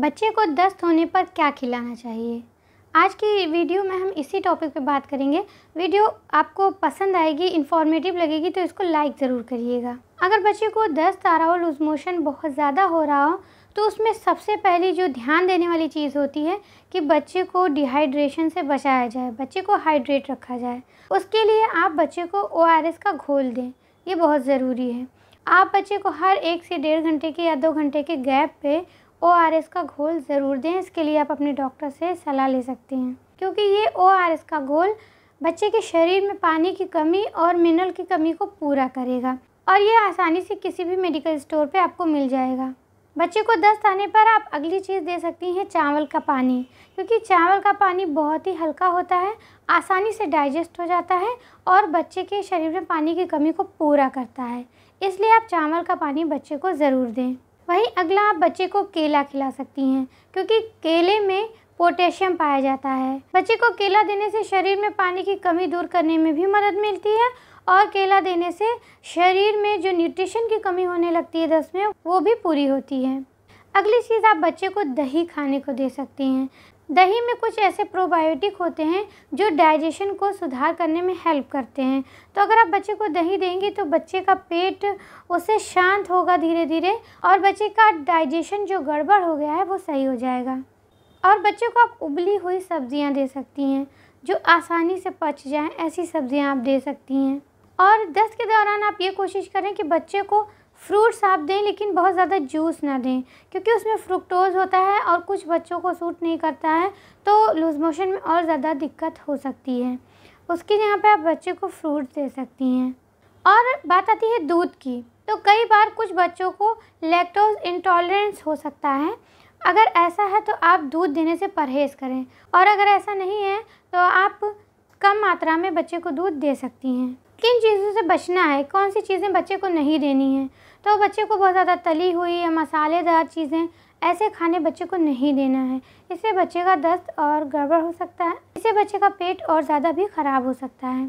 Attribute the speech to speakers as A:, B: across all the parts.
A: बच्चे को दस्त होने पर क्या खिलाना चाहिए आज की वीडियो में हम इसी टॉपिक पे बात करेंगे वीडियो आपको पसंद आएगी इन्फॉर्मेटिव लगेगी तो इसको लाइक ज़रूर करिएगा अगर बच्चे को दस्त आ रहा हो लूज मोशन बहुत ज़्यादा हो रहा हो तो उसमें सबसे पहली जो ध्यान देने वाली चीज़ होती है कि बच्चे को डिहाइड्रेशन से बचाया जाए बच्चे को हाइड्रेट रखा जाए उसके लिए आप बच्चे को ओ का घोल दें ये बहुत ज़रूरी है आप बच्चे को हर एक से डेढ़ घंटे के या दो घंटे के गैप पे ओ का घोल ज़रूर दें इसके लिए आप अपने डॉक्टर से सलाह ले सकते हैं क्योंकि ये ओ का घोल बच्चे के शरीर में पानी की कमी और मिनरल की कमी को पूरा करेगा और ये आसानी से किसी भी मेडिकल स्टोर पे आपको मिल जाएगा बच्चे को दस्त आने पर आप अगली चीज़ दे सकती हैं चावल का पानी क्योंकि चावल का पानी बहुत ही हल्का होता है आसानी से डाइजेस्ट हो जाता है और बच्चे के शरीर में पानी की कमी को पूरा करता है इसलिए आप चावल का पानी बच्चे को ज़रूर दें वहीं अगला आप बच्चे को केला खिला सकती हैं क्योंकि केले में पोटेशियम पाया जाता है बच्चे को केला देने से शरीर में पानी की कमी दूर करने में भी मदद मिलती है और केला देने से शरीर में जो न्यूट्रिशन की कमी होने लगती है दस में वो भी पूरी होती है अगली चीज़ आप बच्चे को दही खाने को दे सकते हैं दही में कुछ ऐसे प्रोबायोटिक होते हैं जो डाइजेशन को सुधार करने में हेल्प करते हैं तो अगर आप बच्चे को दही देंगे तो बच्चे का पेट उससे शांत होगा धीरे धीरे और बच्चे का डाइजेशन जो गड़बड़ हो गया है वो सही हो जाएगा और बच्चे को आप उबली हुई सब्जियां दे सकती हैं जो आसानी से पच जाएँ ऐसी सब्जियाँ आप दे सकती हैं और दस के दौरान आप ये कोशिश करें कि बच्चे को फ्रूट्स आप दें लेकिन बहुत ज़्यादा जूस ना दें क्योंकि उसमें फ्रुक्टोज होता है और कुछ बच्चों को सूट नहीं करता है तो लूज मोशन में और ज़्यादा दिक्कत हो सकती है उसकी यहाँ पे आप बच्चे को फ्रूट्स दे सकती हैं और बात आती है दूध की तो कई बार कुछ बच्चों को लैक्टोज इंटॉलरेंस हो सकता है अगर ऐसा है तो आप दूध देने से परहेज़ करें और अगर ऐसा नहीं है तो आप कम मात्रा में बच्चे को दूध दे सकती हैं किन चीज़ों से बचना है कौन सी चीज़ें बच्चे को नहीं देनी है तो बच्चे को बहुत ज़्यादा तली हुई या मसालेदार चीज़ें ऐसे खाने बच्चे को नहीं देना है इससे बच्चे का दस्त और गड़बड़ हो सकता है इससे बच्चे का पेट और ज़्यादा भी ख़राब हो सकता है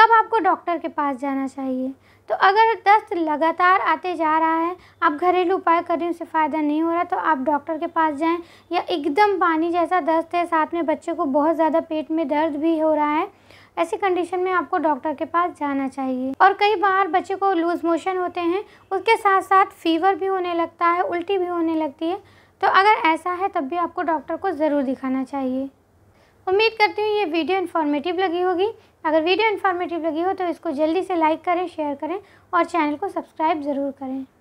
A: कब आपको डॉक्टर के पास जाना चाहिए तो अगर दस्त लगातार आते जा रहा है आप घरेलू उपाय कर रही हैं उससे फ़ायदा नहीं हो रहा तो आप डॉक्टर के पास जाएं या एकदम पानी जैसा दस्त है साथ में बच्चे को बहुत ज़्यादा पेट में दर्द भी हो रहा है ऐसी कंडीशन में आपको डॉक्टर के पास जाना चाहिए और कई बार बच्चे को लूज मोशन होते हैं उसके साथ साथ फीवर भी होने लगता है उल्टी भी होने लगती है तो अगर ऐसा है तब भी आपको डॉक्टर को ज़रूर दिखाना चाहिए उम्मीद करती हूँ ये वीडियो इन्फॉर्मेटिव लगी होगी अगर वीडियो इन्फॉर्मेटिव लगी हो तो इसको जल्दी से लाइक करें शेयर करें और चैनल को सब्सक्राइब ज़रूर करें